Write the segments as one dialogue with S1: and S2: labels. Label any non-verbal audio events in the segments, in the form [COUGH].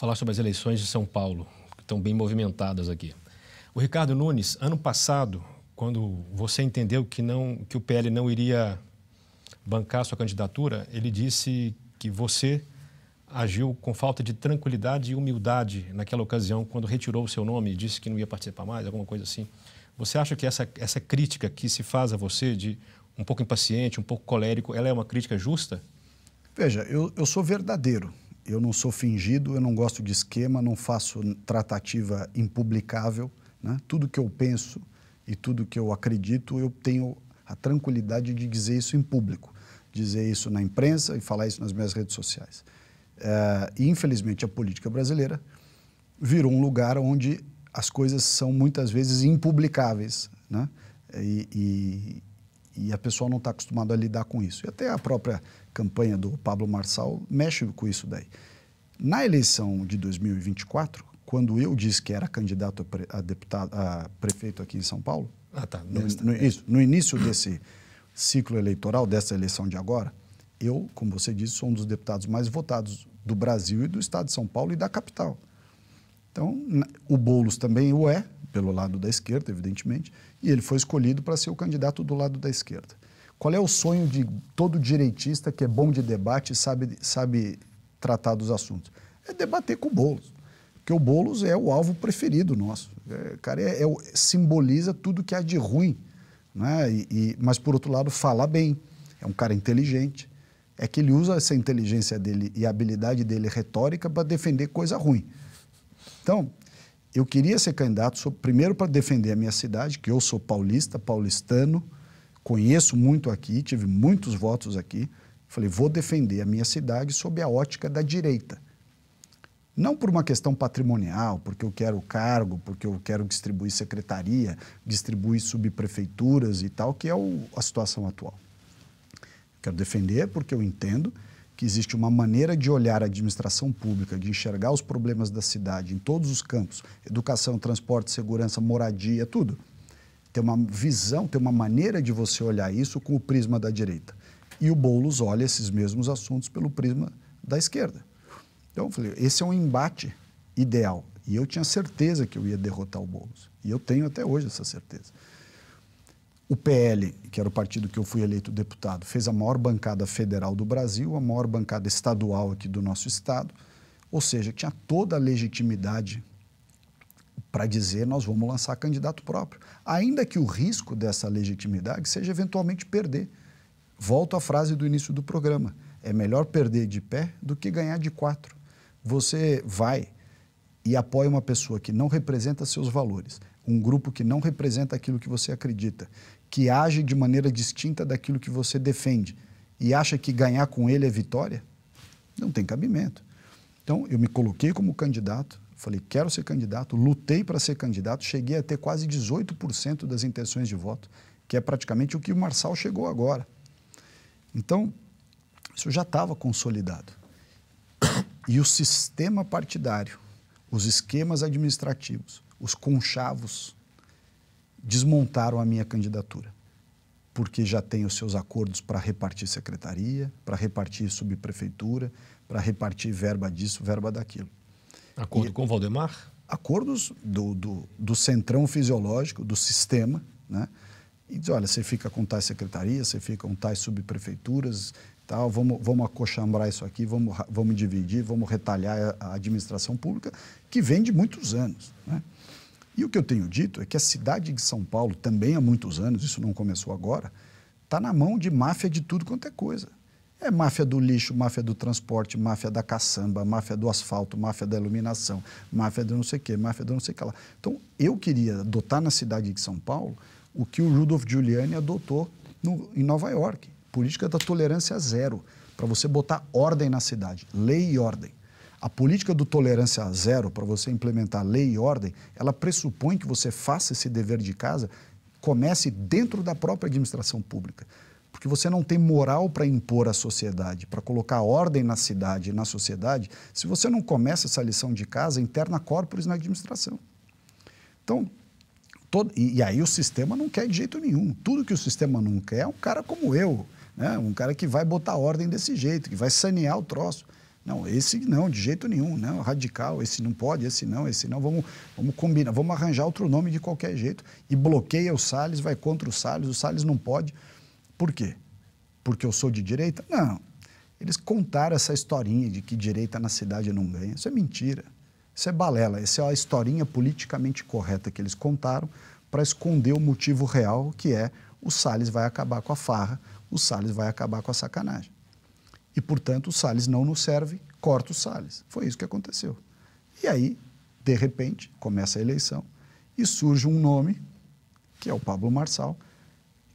S1: falar sobre as eleições de São Paulo, que estão bem movimentadas aqui. O Ricardo Nunes, ano passado, quando você entendeu que, não, que o PL não iria bancar sua candidatura, ele disse que você agiu com falta de tranquilidade e humildade naquela ocasião, quando retirou o seu nome e disse que não ia participar mais, alguma coisa assim. Você acha que essa, essa crítica que se faz a você, de um pouco impaciente, um pouco colérico, ela é uma crítica justa? Veja, eu, eu sou verdadeiro eu não sou fingido, eu não gosto de esquema, não faço tratativa impublicável. Né? Tudo que eu penso e tudo que eu acredito, eu tenho a tranquilidade de dizer isso em público, dizer isso na imprensa e falar isso nas minhas redes sociais. É, e, infelizmente, a política brasileira virou um lugar onde as coisas são muitas vezes impublicáveis. Né? E, e, e a pessoa não está acostumada a lidar com isso. E até a própria campanha do Pablo Marçal mexe com isso daí. Na eleição de 2024, quando eu disse que era candidato a, deputado, a prefeito aqui em São Paulo, ah, tá. no, no, isso, no início desse ciclo eleitoral, dessa eleição de agora, eu, como você disse, sou um dos deputados mais votados do Brasil e do estado de São Paulo e da capital. Então, o Boulos também o é, pelo lado da esquerda, evidentemente, e ele foi escolhido para ser o candidato do lado da esquerda. Qual é o sonho de todo direitista que é bom de debate e sabe, sabe tratar dos assuntos? É debater com o Boulos, porque o Boulos é o alvo preferido nosso. É, cara, é, é, simboliza tudo que há de ruim, né? E, e, mas, por outro lado, fala bem, é um cara inteligente, é que ele usa essa inteligência dele e a habilidade dele retórica para defender coisa ruim. Então, eu queria ser candidato primeiro para defender a minha cidade, que eu sou paulista, paulistano, conheço muito aqui, tive muitos votos aqui. Falei, vou defender a minha cidade sob a ótica da direita. Não por uma questão patrimonial, porque eu quero cargo, porque eu quero distribuir secretaria, distribuir subprefeituras e tal, que é o, a situação atual. Quero defender porque eu entendo que existe uma maneira de olhar a administração pública, de enxergar os problemas da cidade em todos os campos educação, transporte, segurança, moradia, tudo. Tem uma visão, tem uma maneira de você olhar isso com o prisma da direita. E o Boulos olha esses mesmos assuntos pelo prisma da esquerda. Então, eu falei, esse é um embate ideal. E eu tinha certeza que eu ia derrotar o Boulos. E eu tenho até hoje essa certeza. O PL, que era o partido que eu fui eleito deputado, fez a maior bancada federal do Brasil, a maior bancada estadual aqui do nosso estado, ou seja, tinha toda a legitimidade para dizer nós vamos lançar candidato próprio, ainda que o risco dessa legitimidade seja eventualmente perder. Volto à frase do início do programa: é melhor perder de pé do que ganhar de quatro. Você vai e apoia uma pessoa que não representa seus valores, um grupo que não representa aquilo que você acredita, que age de maneira distinta daquilo que você defende e acha que ganhar com ele é vitória, não tem cabimento. Então, eu me coloquei como candidato, falei, quero ser candidato, lutei para ser candidato, cheguei a ter quase 18% das intenções de voto, que é praticamente o que o Marçal chegou agora. Então, isso já estava consolidado. [COUGHS] E o sistema partidário os esquemas administrativos, os conchavos, desmontaram a minha candidatura, porque já tem os seus acordos para repartir secretaria, para repartir subprefeitura, para repartir verba disso, verba daquilo. Acordo e, com o Valdemar? Acordos do, do, do centrão fisiológico, do sistema, né? e diz, olha, você fica com tais secretarias, você fica com tais subprefeituras, tal, vamos, vamos acochambrar isso aqui, vamos, vamos dividir, vamos retalhar a administração pública, que vem de muitos anos. Né? E o que eu tenho dito é que a cidade de São Paulo, também há muitos anos, isso não começou agora, está na mão de máfia de tudo quanto é coisa. É máfia do lixo, máfia do transporte, máfia da caçamba, máfia do asfalto, máfia da iluminação, máfia do não sei o quê, máfia do não sei o que lá. Então, eu queria adotar na cidade de São Paulo o que o Rudolf Giuliani adotou no, em Nova York. Política da tolerância zero, para você botar ordem na cidade, lei e ordem. A política do tolerância zero, para você implementar lei e ordem, ela pressupõe que você faça esse dever de casa, comece dentro da própria administração pública. Porque você não tem moral para impor à sociedade, para colocar ordem na cidade e na sociedade, se você não começa essa lição de casa interna corporis na administração. Então, Todo, e, e, aí o sistema não quer de jeito nenhum. Tudo que o sistema não quer é um cara como eu, né? um cara que vai botar ordem desse jeito, que vai sanear o troço. Não, esse não, de jeito nenhum, não, né? radical, esse não pode, esse não, esse não, vamos, vamos combinar, vamos arranjar outro nome de qualquer jeito. E bloqueia o Salles, vai contra o Salles, o Salles não pode. Por quê? Porque eu sou de direita? Não. Eles contaram essa historinha de que direita na cidade não ganha. Isso é mentira. Isso é balela, essa é a historinha politicamente correta que eles contaram para esconder o motivo real, que é o Salles vai acabar com a farra, o Salles vai acabar com a sacanagem. E, portanto, o Salles não nos serve, corta o Salles. Foi isso que aconteceu. E aí, de repente, começa a eleição e surge um nome, que é o Pablo Marçal,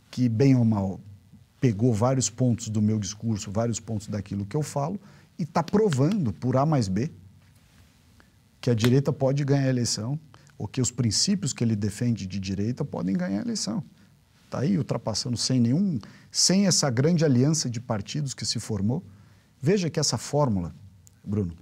S1: que, bem ou mal, pegou vários pontos do meu discurso, vários pontos daquilo que eu falo, e está provando, por A mais B, que a direita pode ganhar a eleição, ou que os princípios que ele defende de direita podem ganhar a eleição. Está aí ultrapassando sem nenhum, sem essa grande aliança de partidos que se formou. Veja que essa fórmula, Bruno,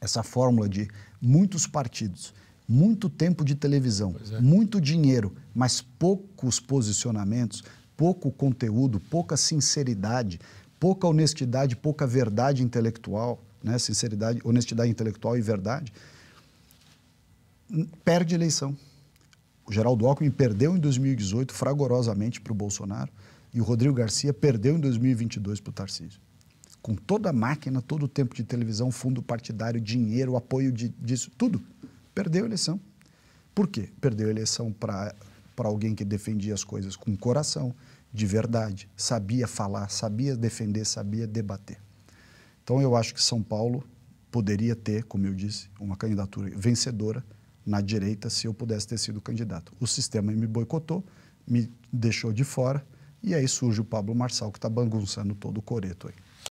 S1: essa fórmula de muitos partidos, muito tempo de televisão, é. muito dinheiro, mas poucos posicionamentos, pouco conteúdo, pouca sinceridade, pouca honestidade, pouca verdade intelectual, né? sinceridade, honestidade intelectual e verdade, perde a eleição. O Geraldo Alckmin perdeu em 2018 fragorosamente para o Bolsonaro e o Rodrigo Garcia perdeu em 2022 para o Tarcísio. Com toda a máquina, todo o tempo de televisão, fundo partidário, dinheiro, apoio de, disso, tudo, perdeu a eleição. Por quê? Perdeu a eleição para alguém que defendia as coisas com coração, de verdade, sabia falar, sabia defender, sabia debater. Então eu acho que São Paulo poderia ter, como eu disse, uma candidatura vencedora na direita se eu pudesse ter sido candidato. O sistema me boicotou, me deixou de fora, e aí surge o Pablo Marçal, que está bagunçando todo o coreto aí.